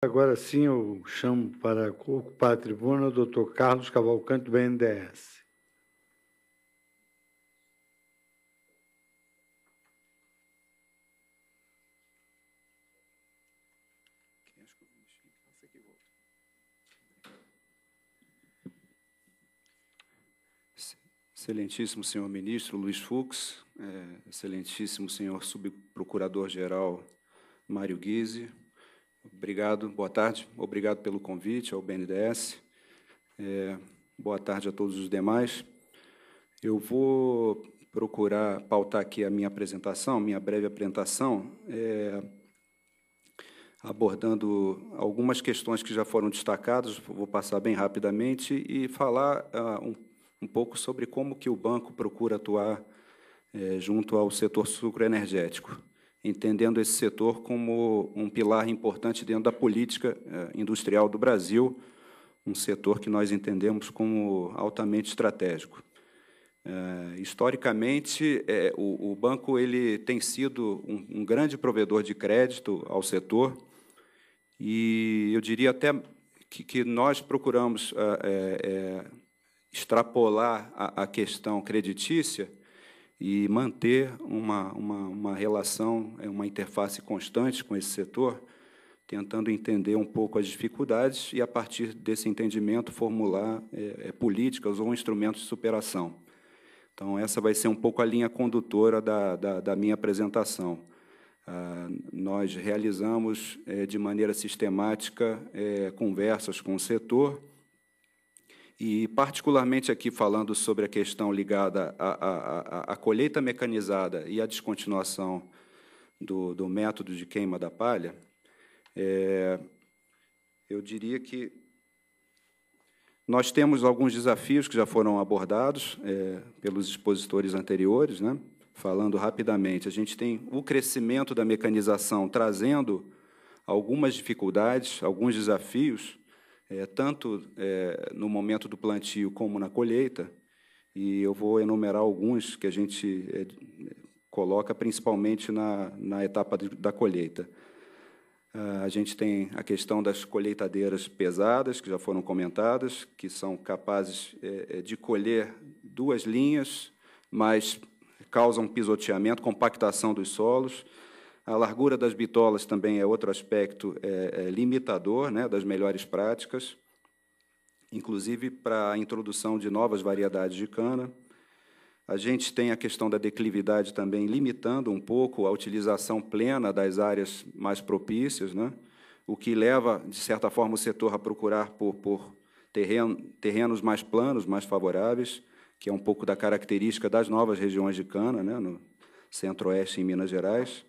Agora sim eu chamo para ocupar a tribuna o Dr. Carlos Cavalcante, do BNDES. Excelentíssimo senhor ministro Luiz Fux, é, excelentíssimo senhor subprocurador-geral Mário Guise, Obrigado, boa tarde. Obrigado pelo convite ao BNDES. É, boa tarde a todos os demais. Eu vou procurar pautar aqui a minha apresentação, minha breve apresentação, é, abordando algumas questões que já foram destacadas, vou passar bem rapidamente e falar ah, um, um, pouco sobre como que o banco procura atuar é, junto ao setor sucroenergético entendendo esse setor como um pilar importante dentro da política eh, industrial do Brasil, um setor que nós entendemos como altamente estratégico. É, historicamente, é, o, o, banco ele tem sido um, um, grande provedor de crédito ao setor e eu diria até que, que nós procuramos é, extrapolar a, a questão creditícia e manter uma, uma, uma relação, é, uma interface constante com esse setor, tentando entender um pouco as dificuldades e, a partir desse entendimento, formular é, é, políticas ou instrumentos de superação. Então, essa vai ser um pouco a linha condutora da, da, da minha apresentação. Ah, nós realizamos, é, de maneira sistemática, é, conversas com o setor, e, particularmente aqui falando sobre a questão ligada à, à, à colheita mecanizada e à descontinuação do, do método de queima da palha, é, eu diria que nós temos alguns desafios que já foram abordados é, pelos expositores anteriores, né? falando rapidamente. A gente tem o crescimento da mecanização trazendo algumas dificuldades, alguns desafios, é, tanto é, no momento do plantio como na colheita, e eu vou enumerar alguns que a gente é, coloca principalmente na, na etapa de, da colheita. Ah, a gente tem a questão das colheitadeiras pesadas, que já foram comentadas, que são capazes é, é, de colher duas linhas, mas causam pisoteamento, compactação dos solos. A largura das bitolas também é outro aspecto é, é, limitador né, das melhores práticas, inclusive para a introdução de novas variedades de cana. A gente tem a questão da declividade também limitando um pouco a utilização plena das áreas mais propícias, né, o que leva, de certa forma, o setor a procurar por, por terreno, terrenos mais planos, mais favoráveis, que é um pouco da característica das novas regiões de cana, né, no centro-oeste em Minas Gerais.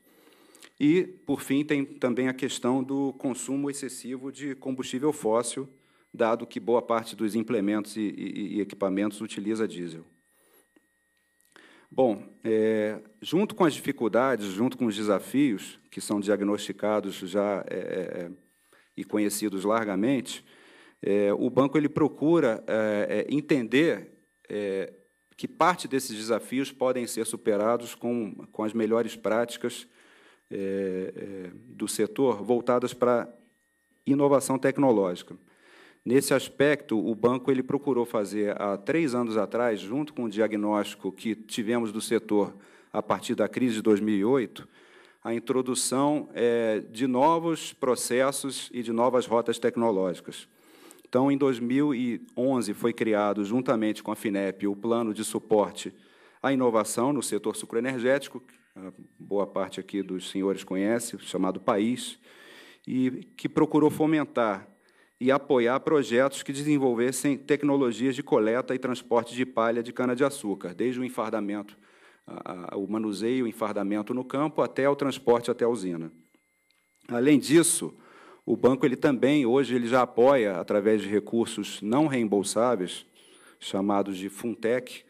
E, por fim, tem também a questão do consumo excessivo de combustível fóssil, dado que boa parte dos implementos e, e, e equipamentos utiliza diesel. Bom, é, junto com as dificuldades, junto com os desafios que são diagnosticados já é, é, é e conhecidos largamente, é, o banco ele procura entender que parte desses desafios podem ser superados com, com as melhores práticas é, é, do setor voltadas para inovação tecnológica. Nesse aspecto, o banco ele procurou fazer há três anos atrás, junto com o diagnóstico que tivemos do setor a partir da crise de 2008, a introdução é, de novos processos e de novas rotas tecnológicas. Então, em 2011, foi criado, juntamente com a FINEP, o Plano de Suporte à Inovação no Setor Sucroenergético, boa parte aqui dos senhores conhece, chamado País, e que procurou fomentar e apoiar projetos que desenvolvessem tecnologias de coleta e transporte de palha de cana-de-açúcar, desde o enfardamento, o manuseio o enfardamento no campo, até o transporte até a usina. Além disso, o banco ele também, hoje, ele já apoia, através de recursos não reembolsáveis, chamados de Funtec,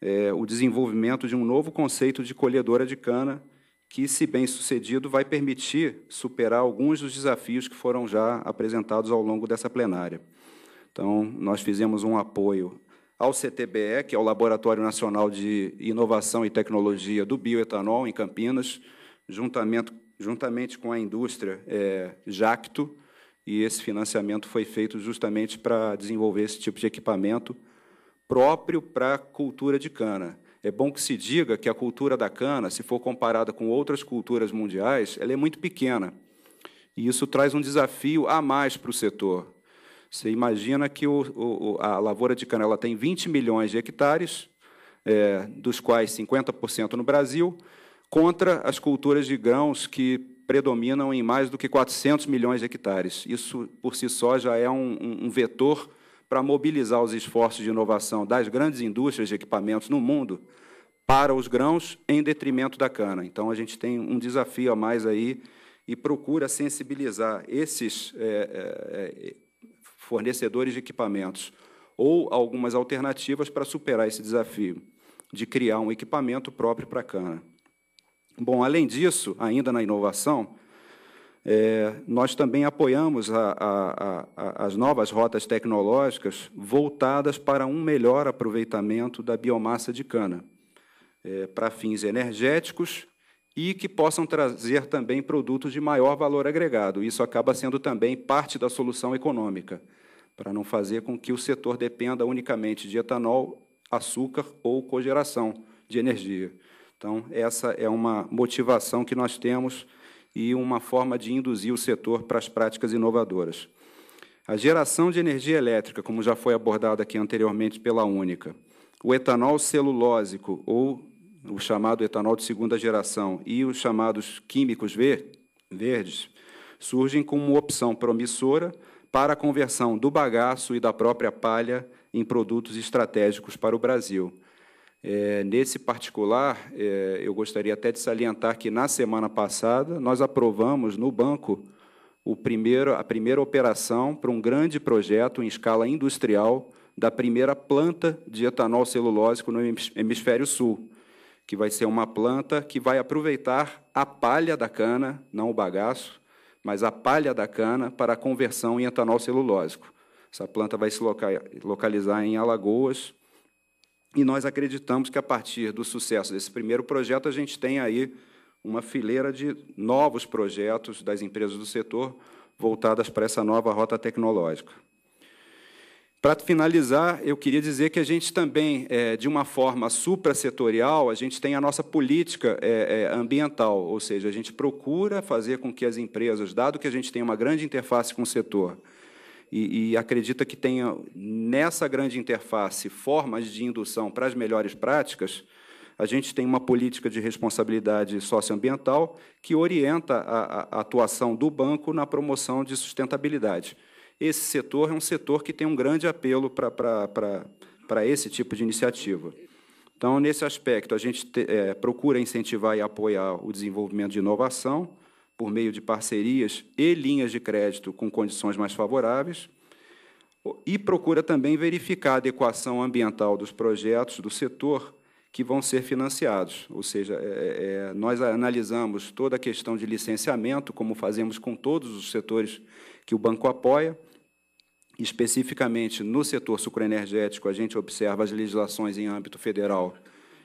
é, o desenvolvimento de um novo conceito de colhedora de cana, que, se bem sucedido, vai permitir superar alguns dos desafios que foram já apresentados ao longo dessa plenária. Então, nós fizemos um apoio ao CTBE, que é o Laboratório Nacional de Inovação e Tecnologia do Bioetanol, em Campinas, juntamente, juntamente com a indústria é, Jacto, e esse financiamento foi feito justamente para desenvolver esse tipo de equipamento próprio para a cultura de cana. É bom que se diga que a cultura da cana, se for comparada com outras culturas mundiais, ela é muito pequena. E isso traz um desafio a mais para o setor. Você imagina que o, o, a lavoura de cana ela tem 20 milhões de hectares, é, dos quais 50% no Brasil, contra as culturas de grãos que predominam em mais do que 400 milhões de hectares. Isso, por si só, já é um, um vetor para mobilizar os esforços de inovação das grandes indústrias de equipamentos no mundo para os grãos em detrimento da cana. Então, a gente tem um desafio a mais aí e procura sensibilizar esses é, é, fornecedores de equipamentos ou algumas alternativas para superar esse desafio de criar um equipamento próprio para a cana. Bom, além disso, ainda na inovação, é, nós também apoiamos a, a, a, as novas rotas tecnológicas voltadas para um melhor aproveitamento da biomassa de cana, é, para fins energéticos e que possam trazer também produtos de maior valor agregado. Isso acaba sendo também parte da solução econômica, para não fazer com que o setor dependa unicamente de etanol, açúcar ou cogeração de energia. Então, essa é uma motivação que nós temos e uma forma de induzir o setor para as práticas inovadoras. A geração de energia elétrica, como já foi abordado aqui anteriormente pela Única, o etanol celulósico, ou o chamado etanol de segunda geração, e os chamados químicos ver verdes, surgem como opção promissora para a conversão do bagaço e da própria palha em produtos estratégicos para o Brasil é, nesse particular, é, eu gostaria até de salientar que na semana passada nós aprovamos no banco o primeiro, a primeira operação para um grande projeto em escala industrial da primeira planta de etanol celulósico no hemisfério sul, que vai ser uma planta que vai aproveitar a palha da cana, não o bagaço, mas a palha da cana para a conversão em etanol celulósico. Essa planta vai se localizar em Alagoas, e nós acreditamos que, a partir do sucesso desse primeiro projeto, a gente tem aí uma fileira de novos projetos das empresas do setor voltadas para essa nova rota tecnológica. Para finalizar, eu queria dizer que a gente também, é, de uma forma setorial a gente tem a nossa política é, é, ambiental, ou seja, a gente procura fazer com que as empresas, dado que a gente tem uma grande interface com o setor, e, e acredita que tenha nessa grande interface formas de indução para as melhores práticas, a gente tem uma política de responsabilidade socioambiental que orienta a, a, atuação do banco na promoção de sustentabilidade. Esse setor é um setor que tem um grande apelo para esse tipo de iniciativa. Então, nesse aspecto, a gente te, é, procura incentivar e apoiar o desenvolvimento de inovação, por meio de parcerias e linhas de crédito com condições mais favoráveis, e procura também verificar a adequação ambiental dos projetos do setor que vão ser financiados. Ou seja, é, é, é, nós analisamos toda a questão de licenciamento, como fazemos com todos os setores que o banco apoia. Especificamente no setor sucroenergético, a gente observa as legislações em âmbito federal,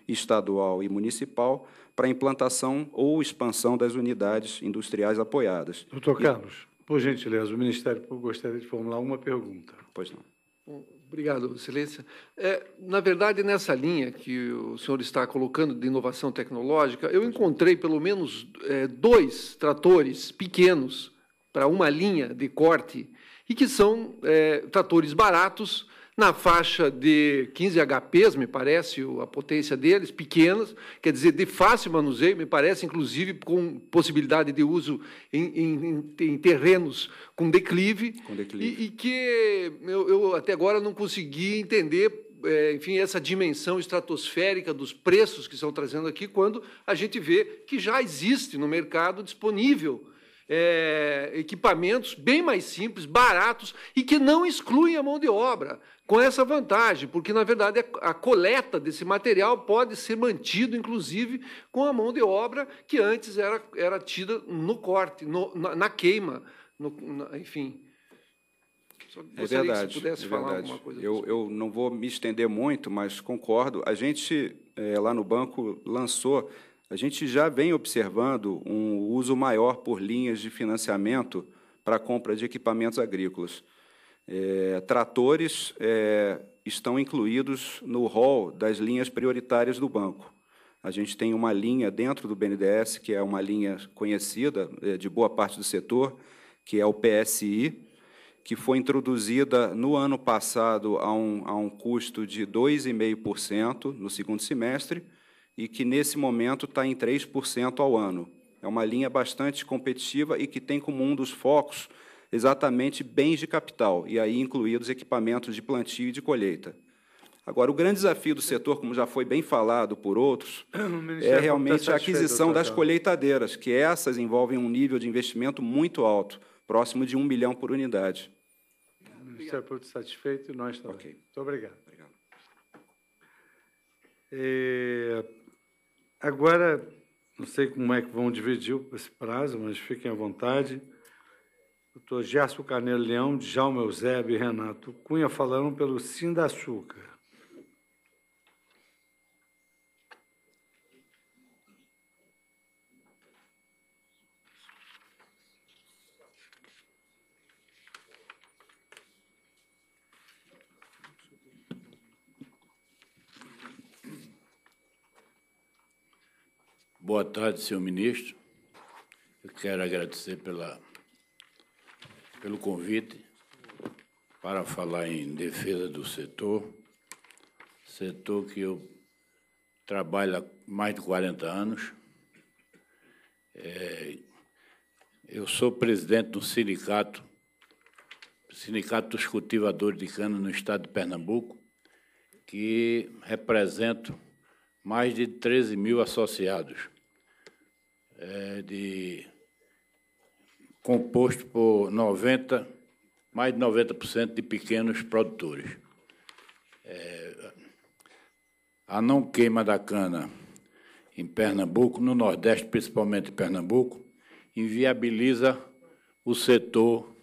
estadual e municipal, para implantação ou expansão das unidades industriais apoiadas. Doutor Carlos, por gentileza, o Ministério Público gostaria de formular uma pergunta. Pois não. Obrigado, Excelência. É, na verdade, nessa linha que o senhor está colocando de inovação tecnológica, eu encontrei pelo menos é, dois tratores pequenos para uma linha de corte e que são é, tratores baratos na faixa de 15 HPs, me parece, a potência deles, pequenas, quer dizer, de fácil manuseio, me parece, inclusive com possibilidade de uso em, em, em terrenos com declive, com declive. E, e que eu, eu até agora não consegui entender é, enfim, essa dimensão estratosférica dos preços que estão trazendo aqui, quando a gente vê que já existe no mercado disponível é, equipamentos bem mais simples, baratos e que não excluem a mão de obra, com essa vantagem, porque na verdade a coleta desse material pode ser mantido, inclusive, com a mão de obra que antes era, era tida no corte, no, na, na, queima, no, na, enfim. Só é verdade, que pudesse é falar verdade. alguma coisa. Eu, eu, não vou me estender muito, mas concordo. A gente, é, lá no banco, lançou a gente já vem observando um uso maior por linhas de financiamento para a compra de equipamentos agrícolas. É, tratores é, estão incluídos no rol das linhas prioritárias do banco. A gente tem uma linha dentro do BNDES, que é uma linha conhecida é, de boa parte do setor, que é o PSI, que foi introduzida no ano passado a um, a um custo de 2,5% no segundo semestre, e que nesse momento está em 3% ao ano. É uma linha bastante competitiva e que tem como um dos focos exatamente bens de capital, e aí incluídos equipamentos de plantio e de colheita. Agora, o grande desafio do setor, como já foi bem falado por outros, é realmente tá a aquisição das colheitadeiras, que essas envolvem um nível de investimento muito alto, próximo de um milhão por unidade. O Ministério Público tá satisfeito e nós também. Okay. Muito obrigado. obrigado. É... Agora, não sei como é que vão dividir esse prazo, mas fiquem à vontade. Doutor Gerson Carneiro Leão, Djalma Eusébio e Renato Cunha falaram pelo Sim da Açúcar. Boa tarde, senhor ministro. Eu quero agradecer pela, pelo convite para falar em defesa do setor, setor que eu trabalho há mais de 40 anos. É, eu sou presidente do sindicato, Sindicato dos Cultivadores de Cana no estado de Pernambuco, que represento mais de 13 mil associados é, de, composto por 90, mais de 90% de pequenos produtores. É, a não queima da cana em Pernambuco, no Nordeste, principalmente em Pernambuco, inviabiliza o setor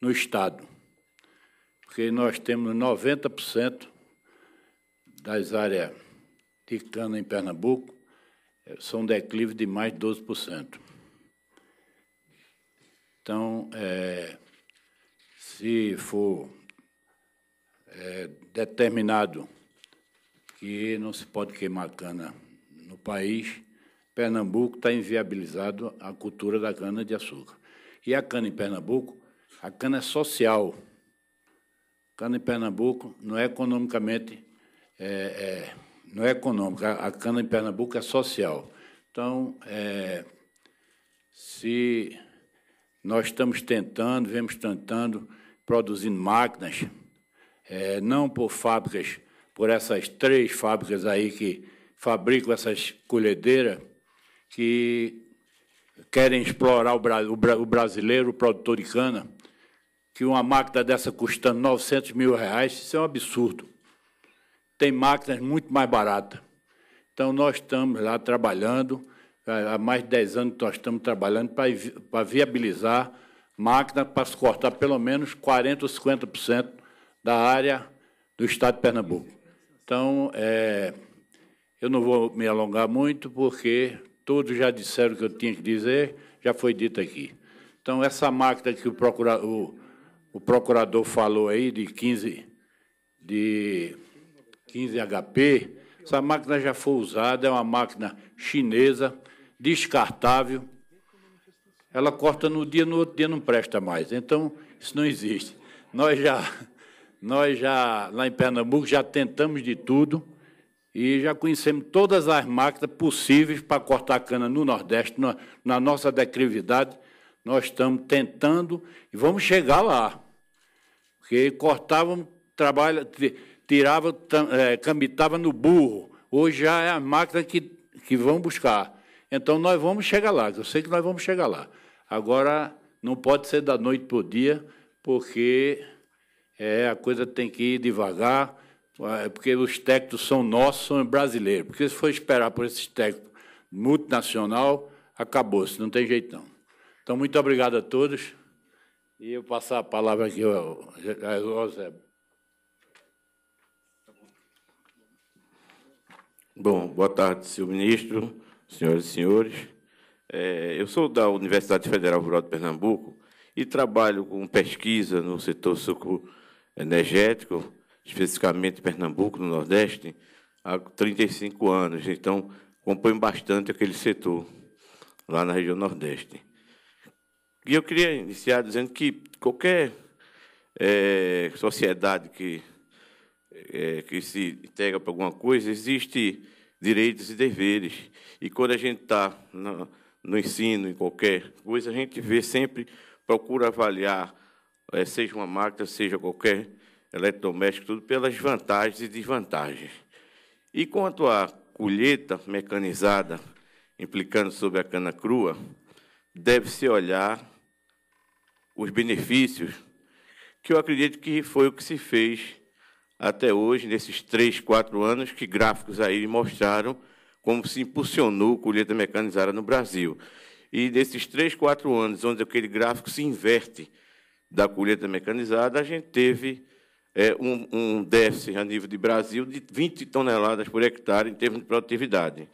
no Estado. Porque nós temos 90% das áreas de cana em Pernambuco é, são um declive de mais de 12%. Então, é, se for é, determinado que não se pode queimar cana no país, Pernambuco está inviabilizado a cultura da cana de açúcar. E a cana em Pernambuco, a cana é social. A cana em Pernambuco não é economicamente é, é não é econômica, a cana em Pernambuco é social. Então, é, se nós estamos tentando, vemos tentando, produzindo máquinas, é, não por fábricas, por essas três fábricas aí que fabricam essas colhedeiras, que querem explorar o, bra o brasileiro, o produtor de cana, que uma máquina dessa custando 900 mil reais, isso é um absurdo tem máquinas muito mais baratas. Então, nós estamos lá trabalhando, há mais de 10 anos nós estamos trabalhando para viabilizar máquinas para se cortar pelo menos 40% ou 50% da área do Estado de Pernambuco. Então, é, eu não vou me alongar muito, porque todos já disseram o que eu tinha que dizer, já foi dito aqui. Então, essa máquina que o procurador, o, o procurador falou aí, de 15, de 15 HP. Essa máquina já foi usada, é uma máquina chinesa, descartável. Ela corta no dia, no outro dia não presta mais. Então, isso não existe. Nós já, nós já lá em Pernambuco, já tentamos de tudo e já conhecemos todas as máquinas possíveis para cortar cana no Nordeste, na, na nossa declividade. Nós estamos tentando e vamos chegar lá. Porque cortávamos, trabalha tirava, é, cambitava no burro. Hoje já é a máquina que, que vão buscar. Então nós vamos chegar lá, eu sei que nós vamos chegar lá. Agora não pode ser da noite para o dia, porque é, a coisa tem que ir devagar, é, porque os técnicos são nossos, são brasileiros. Porque se for esperar por esses técnicos multinacional, acabou-se, não tem jeito não. Então, muito obrigado a todos. E eu passar a palavra aqui ao José. Bom, boa tarde, senhor ministro, senhoras e senhores. É, eu sou da Universidade Federal Rural de Pernambuco e trabalho com pesquisa no setor suco energético, especificamente em Pernambuco, no Nordeste, há 35 anos. Então, compõe bastante aquele setor lá na região Nordeste. E eu queria iniciar dizendo que qualquer é, sociedade que é, que se entrega para alguma coisa, existe direitos e deveres. E quando a gente está no ensino, em qualquer coisa, a gente vê sempre, procura avaliar, é, seja uma máquina, seja qualquer eletrodoméstico, tudo, pelas vantagens e desvantagens. E quanto à colheita mecanizada, implicando sobre a cana crua, deve-se olhar os benefícios, que eu acredito que foi o que se fez até hoje, nesses três, quatro anos, que gráficos aí mostraram como se impulsionou a colheita mecanizada no Brasil. E nesses três, quatro anos, onde aquele gráfico se inverte da colheita mecanizada, a gente teve é, um, um déficit a nível de Brasil de 20 toneladas por hectare em termos de produtividade.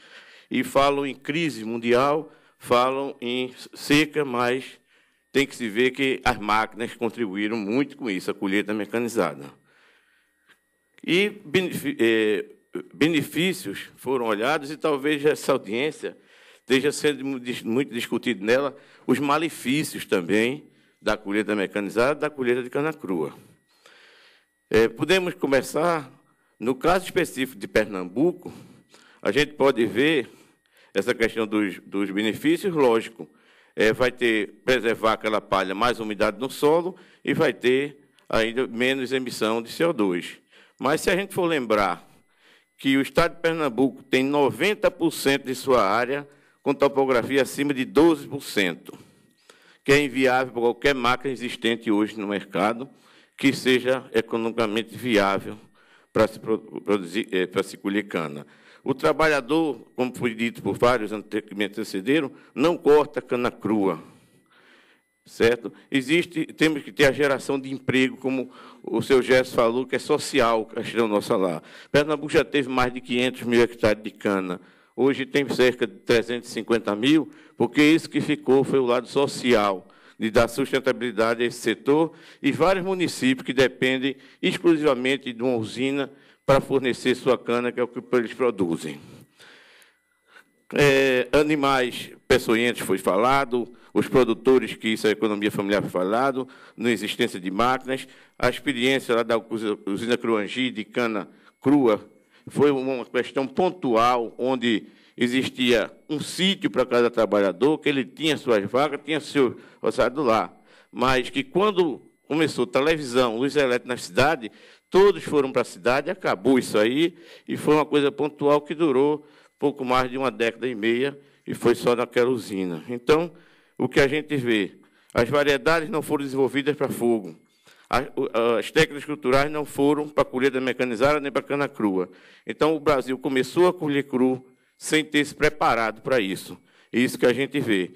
E falam em crise mundial, falam em seca, mas tem que se ver que as máquinas contribuíram muito com isso, a colheita mecanizada. E eh, benefícios foram olhados, e talvez essa audiência esteja sendo muito discutido nela os malefícios também da colheita mecanizada da colheita de cana crua. É, podemos começar, no caso específico de Pernambuco, a gente pode ver essa questão dos, dos benefícios, lógico, é, vai ter preservar aquela palha mais umidade no solo e vai ter ainda menos emissão de CO2. Mas se a gente for lembrar que o estado de Pernambuco tem 90% de sua área com topografia acima de 12%, que é inviável para qualquer máquina existente hoje no mercado que seja economicamente viável para se produzir, eh, para se colher cana. O trabalhador, como foi dito por vários que me antecederam, não corta cana crua certo? Existe, temos que ter a geração de emprego, como o seu Gerson falou, que é social, questão nossa lá. Pernambuco já teve mais de 500 mil hectares de cana. Hoje tem cerca de 350 mil, porque isso que ficou foi o lado social, de dar sustentabilidade a esse setor e vários municípios que dependem exclusivamente de uma usina para fornecer sua cana, que é o que eles produzem. É, animais peçonhentos foi falado, os produtores, que isso a é economia familiar falado, na existência de máquinas, a experiência lá da usina Cruangi de cana crua foi uma questão pontual onde existia um sítio para cada trabalhador, que ele tinha suas vagas, tinha seu roçado lá. Mas que quando começou televisão, luz elétrica na cidade, todos foram para a cidade, acabou isso aí, e foi uma coisa pontual que durou pouco mais de uma década e meia, e foi só naquela usina. Então, o que a gente vê. As variedades não foram desenvolvidas para fogo. As, as, técnicas culturais não foram para colheita mecanizada nem para cana crua. Então, o Brasil começou a colher cru sem ter se preparado para isso. É Isso que a gente vê.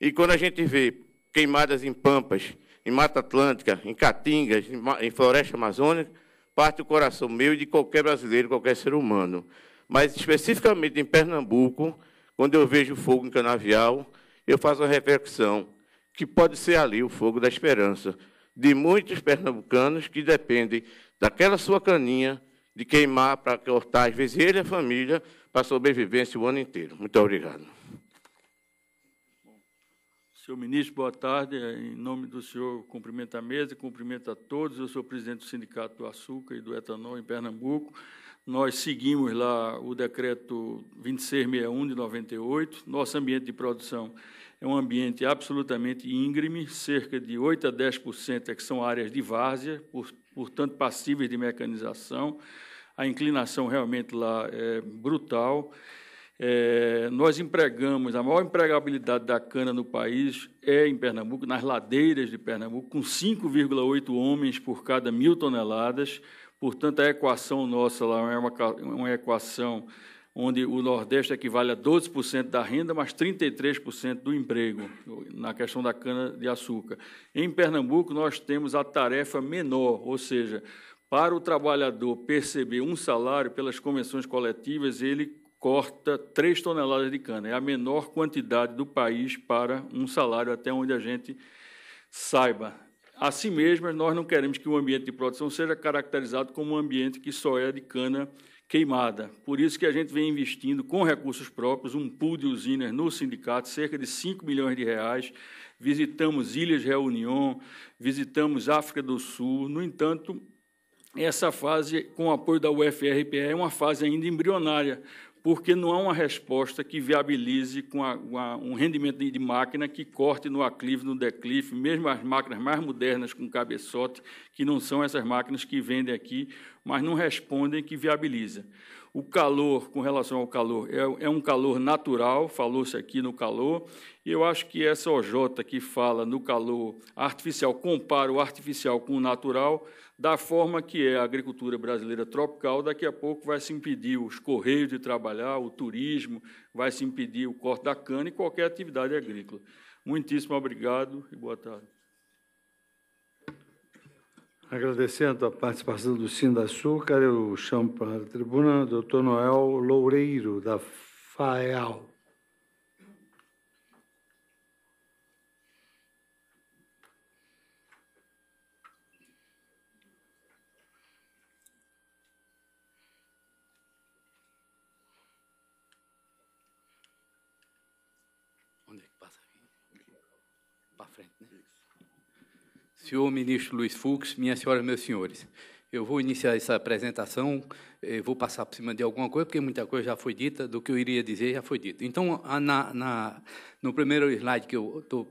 E quando a gente vê queimadas em pampas, em Mata Atlântica, em Caatingas, em Floresta Amazônica, parte o coração meu e de qualquer brasileiro, qualquer ser humano. Mas, especificamente em Pernambuco, quando eu vejo fogo em canavial, eu faço uma reflexão que pode ser ali o fogo da esperança de muitos pernambucanos que dependem daquela sua caninha de queimar para cortar, às vezes, ele e a família para sobrevivência o ano inteiro. Muito obrigado. Senhor ministro, boa tarde. Em nome do senhor, cumprimento a mesa, cumprimento a todos. Eu sou presidente do Sindicato do Açúcar e do Etanol em Pernambuco nós seguimos lá o decreto 2661 de 98. Nosso ambiente de produção é um ambiente absolutamente íngreme, cerca de 8 a 10% é que são áreas de várzea, portanto passíveis de mecanização. A inclinação realmente lá é brutal. É, nós empregamos, a maior empregabilidade da cana no país é em Pernambuco, nas ladeiras de Pernambuco, com 5,8 homens por cada mil toneladas. Portanto, a equação nossa lá é uma, uma equação onde o Nordeste equivale a 12% da renda, mas 33% do emprego, na questão da cana-de-açúcar. Em Pernambuco, nós temos a tarefa menor, ou seja, para o trabalhador perceber um salário pelas convenções coletivas, ele corta 3 toneladas de cana. É a menor quantidade do país para um salário, até onde a gente saiba. Assim mesmo, nós não queremos que o ambiente de produção seja caracterizado como um ambiente que só é de cana queimada. Por isso que a gente vem investindo com recursos próprios, um pool de usinas no sindicato, cerca de 5 milhões de reais. Visitamos Ilhas Reunião, visitamos África do Sul. No entanto, essa fase, com o apoio da UFRPE, é uma fase ainda embrionária, porque não há uma resposta que viabilize com a, uma, um rendimento de máquina que corte no aclive, no declive, mesmo as máquinas mais modernas com cabeçote, que não são essas máquinas que vendem aqui, mas não respondem que viabiliza. O calor, com relação ao calor, é, é um calor natural, falou-se aqui no calor, e eu acho que essa OJ que fala no calor artificial, compara o artificial com o natural, da forma que é a agricultura brasileira tropical, daqui a pouco vai se impedir os correios de trabalhar, o turismo, vai se impedir o corte da cana e qualquer atividade agrícola. Muitíssimo obrigado e boa tarde. Agradecendo a participação do Sim da Açúcar, eu chamo para a tribuna o doutor Noel Loureiro, da FAEAL. frente. Né? Senhor ministro Luiz Fux, minhas senhoras, meus senhores, eu vou iniciar essa apresentação, eh, vou passar por cima de alguma coisa, porque muita coisa já foi dita, do que eu iria dizer já foi dito. Então, na, na no primeiro slide que eu estou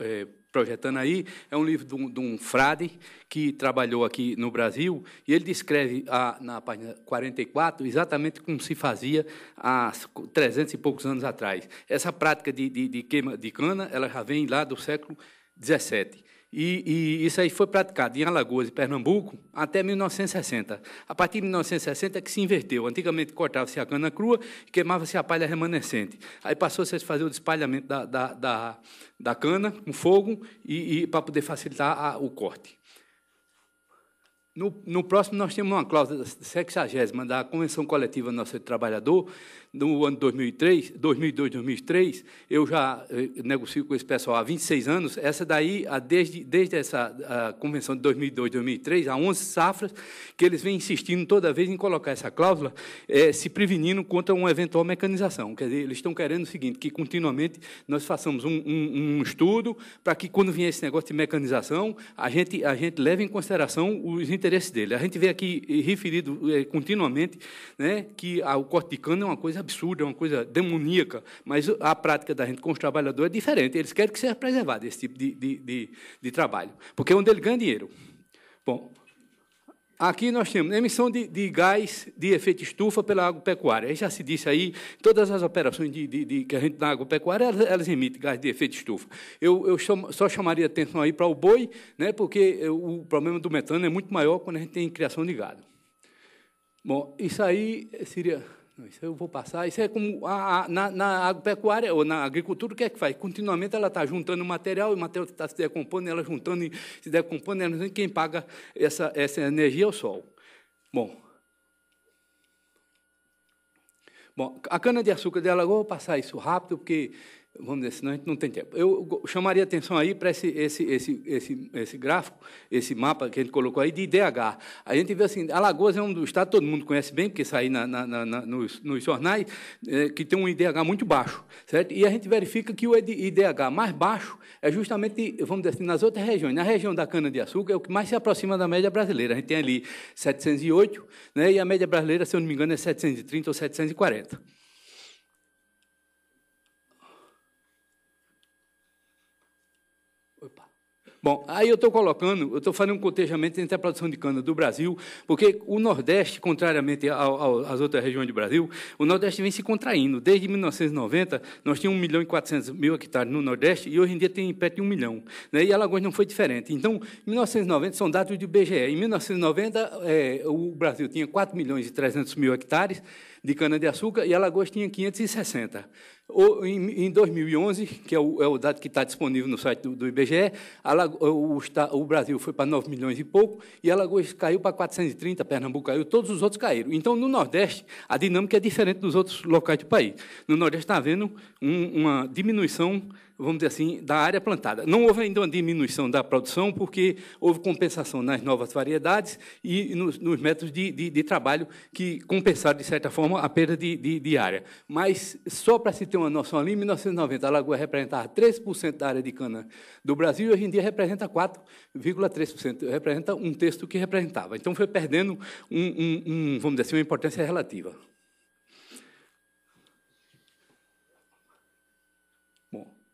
eh, é, projetando aí, é um livro de um, de um, frade que trabalhou aqui no Brasil, e ele descreve a, na página 44 exatamente como se fazia há 300 e poucos anos atrás. Essa prática de, de, de queima de cana, ela já vem lá do século XVII. E, e, isso aí foi praticado em Alagoas e Pernambuco até 1960. A partir de 1960 é que se inverteu. Antigamente cortava-se a cana crua e queimava-se a palha remanescente. Aí passou-se a fazer o despalhamento da, da, da, da cana com fogo e, e para poder facilitar a, o corte. No, no, próximo, nós temos uma cláusula 60 da Convenção Coletiva Nacional do Trabalhador, no ano 2003, 2002, 2003. Eu já eh, negocio com esse pessoal há 26 anos. Essa daí, desde, desde essa Convenção de 2002, 2003, há 11 safras, que eles vêm insistindo toda vez em colocar essa cláusula, é, se prevenindo contra uma eventual mecanização. Quer dizer, eles estão querendo o seguinte, que continuamente nós façamos um, um, um estudo para que, quando vier esse negócio de mecanização, a gente, a gente leve em consideração os interesse dele. A gente vê aqui referido é, continuamente né, que a, o corte de cana é uma coisa absurda, é uma coisa demoníaca, mas a prática da gente com os trabalhadores é diferente. Eles querem que seja preservado esse tipo de, de, de, de trabalho, porque é onde ele ganha dinheiro. Bom, Aqui nós temos emissão de, de gás de efeito estufa pela agropecuária. Já se disse aí, todas as operações de, de, de que a gente na agropecuária, elas, elas, emitem gás de efeito estufa. Eu, eu chamo, só chamaria atenção aí para o boi, né, porque o problema do metano é muito maior quando a gente tem criação de gado. Bom, isso aí seria isso eu vou passar. Isso é como a, a, na, na agropecuária ou na agricultura, o que é que faz? Continuamente ela está juntando material, e o material está se decompondo, ela juntando e se decompondo, ela, quem paga essa, essa energia é o sol. Bom. Bom, a cana-de-açúcar dela, eu vou passar isso rápido, porque Vamos dizer, senão a gente não tem tempo. Eu chamaria atenção aí para esse, esse, esse, esse, esse gráfico, esse mapa que a gente colocou aí de IDH. A gente vê assim, Alagoas é um do estado, todo mundo conhece bem, porque sai na, na, na nos, nos jornais, é, que tem um IDH muito baixo, certo? E a gente verifica que o IDH mais baixo é justamente, vamos dizer assim, nas outras regiões. Na região da cana-de-açúcar é o que mais se aproxima da média brasileira. A gente tem ali 708, né, e a média brasileira, se eu não me engano, é 730 ou 740. Bom, aí eu estou colocando, eu estou fazendo um cotejamento entre a produção de cana do Brasil, porque o Nordeste, contrariamente ao, ao, às outras regiões do Brasil, o Nordeste vem se contraindo. Desde 1990, nós tínhamos 1 milhão e 400 mil hectares no Nordeste e hoje em dia tem perto de 1 milhão. Né? E Alagoas não foi diferente. Então, 1990 são dados do IBGE. Em 1990, é, o Brasil tinha 4 milhões e 300 mil hectares, de cana-de-açúcar e a Alagoas tinha 560. em, em 2011, que é o, é o dado que está disponível no site do, do IBGE, Alagoas, o, o, Brasil foi para 9 milhões e pouco e Alagoas caiu para 430, Pernambuco caiu, todos os outros caíram. Então, no Nordeste, a dinâmica é diferente dos outros locais do país. No Nordeste está havendo um, uma diminuição vamos dizer assim, da área plantada. Não houve ainda uma diminuição da produção, porque houve compensação nas novas variedades e nos, nos métodos de, de, de, trabalho que compensaram, de certa forma, a perda de, de área. Mas, só para se ter uma noção ali, em 1990, a Lagoa representava 3% da área de cana do Brasil e hoje em dia representa 4,3%, representa um terço do que representava. Então, foi perdendo, um, um, um, vamos dizer assim, uma importância relativa.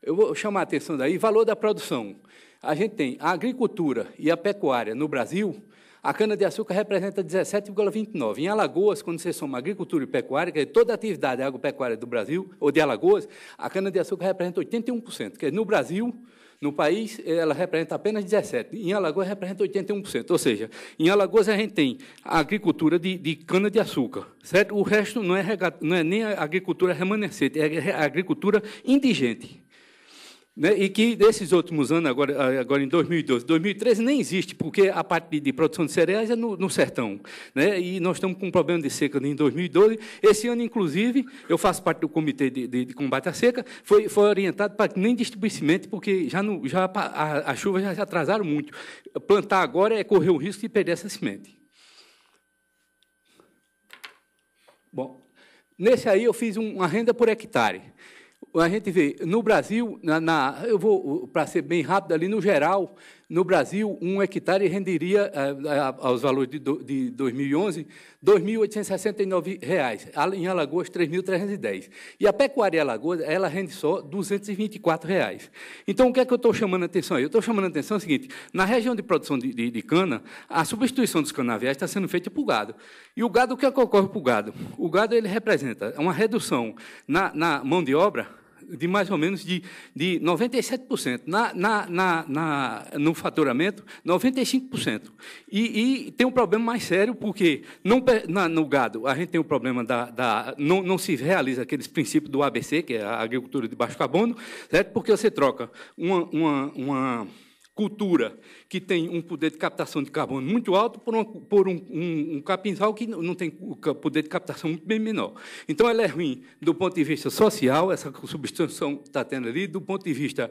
eu vou chamar a atenção daí, valor da produção. A gente tem a agricultura e a pecuária no Brasil, a cana-de-açúcar representa 17,29. Em Alagoas, quando você soma agricultura e pecuária, que é toda a atividade agropecuária do Brasil, ou de Alagoas, a cana-de-açúcar representa 81%. Quer dizer, no Brasil, no país, ela representa apenas 17%. Em Alagoas, representa 81%. Ou seja, em Alagoas, a gente tem a agricultura de, de cana-de-açúcar. certo? O resto não é, não é nem a agricultura remanescente, é a agricultura indigente. Né? E que nesses últimos anos, agora, agora em 2012, 2013 nem existe, porque a parte de, produção de cereais é no, no sertão. Né? E nós estamos com um problema de seca em 2012. Esse ano, inclusive, eu faço parte do Comitê de, de, de Combate à Seca, foi, foi orientado para que nem distribuir semente, porque já, no, já a, a chuva já se atrasaram muito. Plantar agora é correr o risco de perder essa semente. Bom, nesse aí eu fiz uma renda por hectare a gente vê no Brasil, na, na eu vou para ser bem rápido ali no geral, no Brasil, um hectare renderia, eh, eh, aos valores de 2011, R$ 2.869. Em Alagoas, R$ 3.310. E a pecuária Alagoas, ela rende só R$ 224. Reais. Então, o que é que eu estou chamando a atenção? Eu estou chamando a atenção é o seguinte, na região de produção de, de, de cana, a substituição dos canaviais está sendo feita por gado. E o gado, o que, é que ocorre para o gado? O gado, ele representa uma redução na, na mão de obra de mais ou menos de, de 97%. Na, na, na, na, no faturamento, 95%. E, e tem um problema mais sério, porque não, na, no gado a gente tem o um problema da, da. não, não se realiza aqueles princípios do ABC, que é a agricultura de baixo carbono, certo? porque você troca uma, uma, uma cultura que tem um poder de captação de carbono muito alto por, uma, por um, um, um capinzal que não tem o poder de captação muito bem menor. Então, ela é ruim do ponto de vista social, essa substituição está tendo ali, do ponto de vista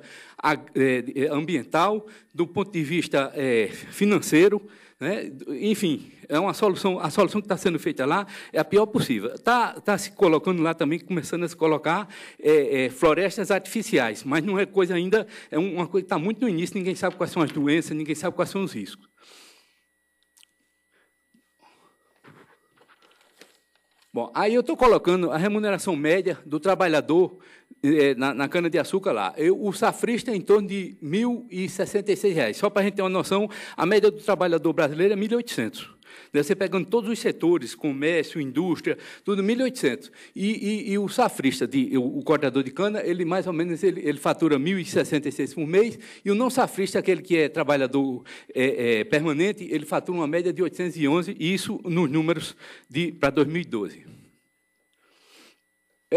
é, é, ambiental, do ponto de vista é, financeiro, né? Enfim, é uma solução, a solução que está sendo feita lá é a pior possível. Está tá se colocando lá também, começando a se colocar é, é, florestas artificiais, mas não é coisa ainda, é uma coisa que está muito no início, ninguém sabe quais são as doenças, ninguém sabe quais são os riscos. Bom, aí eu estou colocando a remuneração média do trabalhador eh, na, na cana-de-açúcar lá. Eu, o safrista é em torno de R$ 1.066. Só para a gente ter uma noção, a média do trabalhador brasileiro é R$ 1.800. Né, você pegando todos os setores, comércio, indústria, tudo 1.800. E, e, e o safrista, de, o, o, cortador de cana, ele mais ou menos ele, ele fatura 1.066 por mês, e o não safrista, aquele que é trabalhador é, é, permanente, ele fatura uma média de 811, e isso nos números para 2012.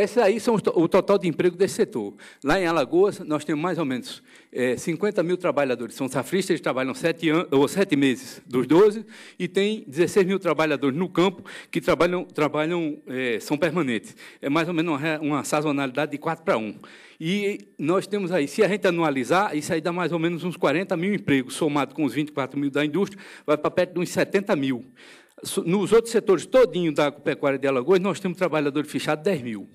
Esses aí são o total de emprego desse setor. Lá em Alagoas, nós temos mais ou menos é, 50 mil trabalhadores. São safristas, eles trabalham sete, ou sete meses dos 12, e tem 16 mil trabalhadores no campo que trabalham, trabalham é, são permanentes. É mais ou menos uma, uma sazonalidade de 4 para 1. E nós temos aí, se a gente anualizar, isso aí dá mais ou menos uns 40 mil empregos, somado com os 24 mil da indústria, vai para perto de uns 70 mil. Nos outros setores todinho da agropecuária de Alagoas, nós temos trabalhadores fechados 10 mil.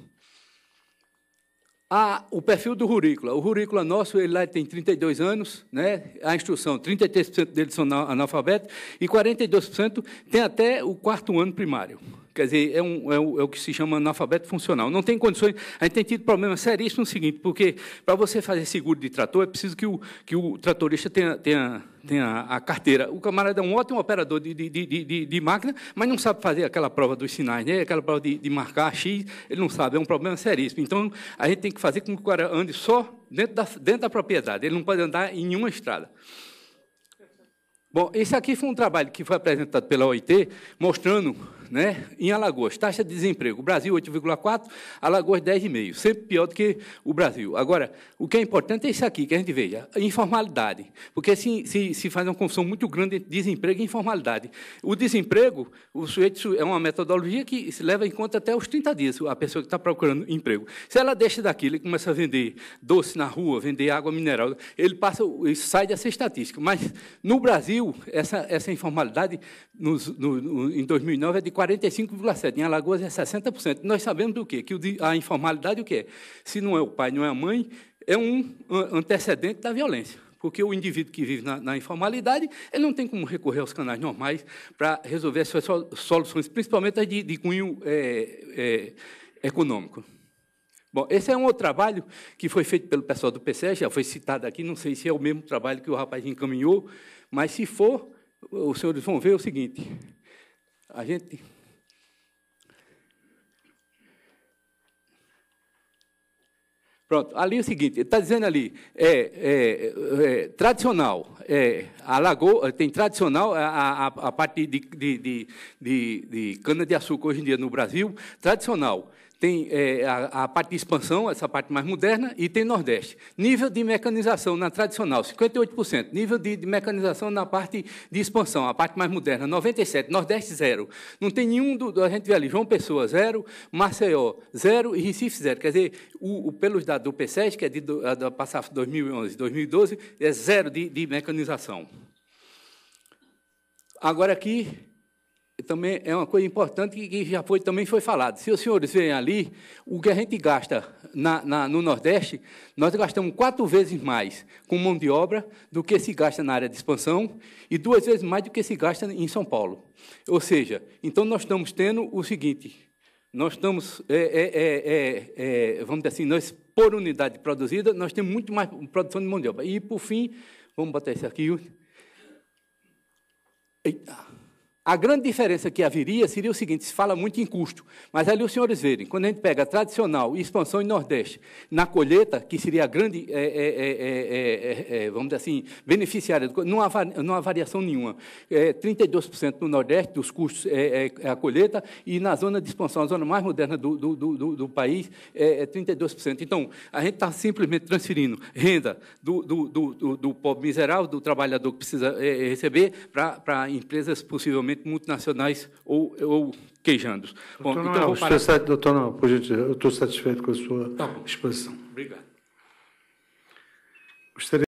Ah, o perfil do rurícola. O rurícola nosso, ele lá tem 32 anos, né? A instrução, 33% deles são analfabetos e 42% tem até o quarto ano primário. Quer dizer, é, um, é, é, o que se chama analfabeto funcional. Não tem condições. A gente tem tido problema seríssimo no seguinte, porque para você fazer seguro de trator, é preciso que o, que o tratorista tenha, tenha, tenha a carteira. O camarada é um ótimo operador de, de, de, de, de máquina, mas não sabe fazer aquela prova dos sinais, né? aquela prova de, de marcar X, ele não sabe. É um problema seríssimo. Então, a gente tem que fazer com que o cara ande só dentro da, dentro da propriedade. Ele não pode andar em nenhuma estrada. Bom, esse aqui foi um trabalho que foi apresentado pela OIT, mostrando né, em Alagoas. Taxa de desemprego, Brasil 8,4%, Alagoas 10,5%, sempre pior do que o Brasil. Agora, o que é importante é isso aqui, que a gente veja, a informalidade, porque se, se, se faz uma confusão muito grande entre desemprego e informalidade. O desemprego, o sujeito é uma metodologia que se leva em conta até os 30 dias, a pessoa que está procurando emprego. Se ela deixa daquilo e começa a vender doce na rua, vender água mineral, ele passa, isso sai dessa estatística. Mas, no Brasil, essa, essa informalidade, nos, no, no, em 2009, é de 45,7%. Em Alagoas é 60%. Nós sabemos do quê? Que a informalidade o que Se não é o pai, não é a mãe, é um antecedente da violência. Porque o indivíduo que vive na, na, informalidade, ele não tem como recorrer aos canais normais para resolver as suas soluções, principalmente as de, de cunho é, é, econômico. Bom, esse é um outro trabalho que foi feito pelo pessoal do PCE, já foi citado aqui, não sei se é o mesmo trabalho que o rapaz encaminhou, mas se for, os senhores vão ver o seguinte. A gente. Pronto, ali é o seguinte, está dizendo ali, é, é, é tradicional, é, a lagoa, eh, tem tradicional, a, a, a parte de, de, de, de, de cana-de-açúcar hoje em dia no Brasil, tradicional, tem é, a, a, parte de expansão, essa parte mais moderna, e tem Nordeste. Nível de mecanização na tradicional, 58%. Nível de, de, mecanização na parte de expansão, a parte mais moderna, 97%. Nordeste, zero. Não tem nenhum, do, a gente vê ali, João Pessoa, zero, Maceió, zero e Recife, zero. Quer dizer, o, o pelos dados do PSES, que é de, da, da passar 2011 2012, é zero de, de mecanização. Agora aqui, também é uma coisa importante que, já foi, também foi falado. Se os senhores verem ali, o que a gente gasta na, na, no Nordeste, nós gastamos quatro vezes mais com mão de obra do que se gasta na área de expansão e duas vezes mais do que se gasta em São Paulo. Ou seja, então nós estamos tendo o seguinte: nós estamos, é, é, é, vamos dizer assim, nós, por unidade produzida, nós temos muito mais produção de mão de obra. E, por fim, vamos botar isso aqui. Eita! A grande diferença que haveria seria o seguinte: se fala muito em custo, mas ali os senhores verem, quando a gente pega tradicional e expansão em Nordeste, na colheita, que seria a grande, é, é, é, vamos dizer assim, beneficiária, não há, não há variação nenhuma. 32% no Nordeste dos custos é, a colheita, e na zona de expansão, a zona mais moderna do, do, do, do país, é, 32%. Então, a gente está simplesmente transferindo renda do, do, do, pobre miserável, do trabalhador que precisa receber, para empresas possivelmente multinacionais ou, ou queijando. Bom, doutor, então não, parar... está, doutor, não, por gentileza, eu estou satisfeito com a sua tá exposição. Obrigado. Gostaria